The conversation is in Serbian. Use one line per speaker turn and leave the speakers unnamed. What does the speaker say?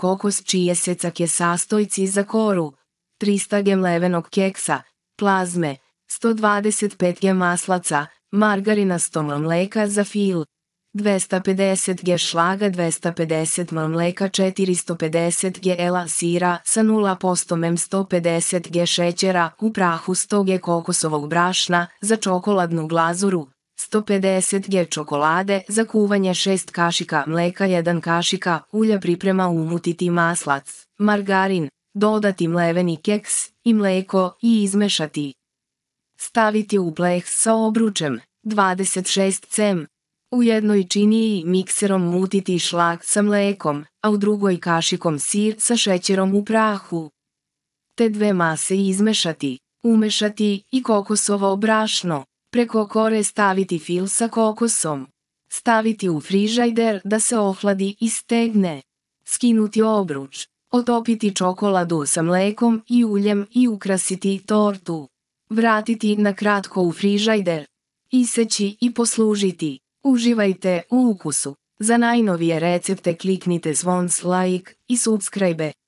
kokos čije secak je sastojci za koru, 300 g levenog keksa, plazme, 125 g maslaca, margarina 100 ml mleka za fil, 250 g šlaga 250 ml mleka 450 g ela sira sa 0% mem 150 g šećera u prahu 100 g kokosovog brašna za čokoladnu glazuru 150 g čokolade za kuvanje 6 kašika mleka 1 kašika ulja priprema umutiti maslac, margarin, dodati mleveni keks i mleko i izmešati. Staviti u pleh sa obručem 26 cm. U jednoj činiji mikserom mutiti šlag sa mlekom, a u drugoj kašikom sir sa šećerom u prahu. Te dve mase izmešati, umešati i kokosovo brašno. Preko kore staviti fil sa kokosom. Staviti u frižajder da se ohladi i stegne. Skinuti obruč. Otopiti čokoladu sa mlekom i uljem i ukrasiti tortu. Vratiti na kratko u frižajder. Iseći i poslužiti. Uživajte u ukusu. Za najnovije recepte kliknite zvon like i subscribe.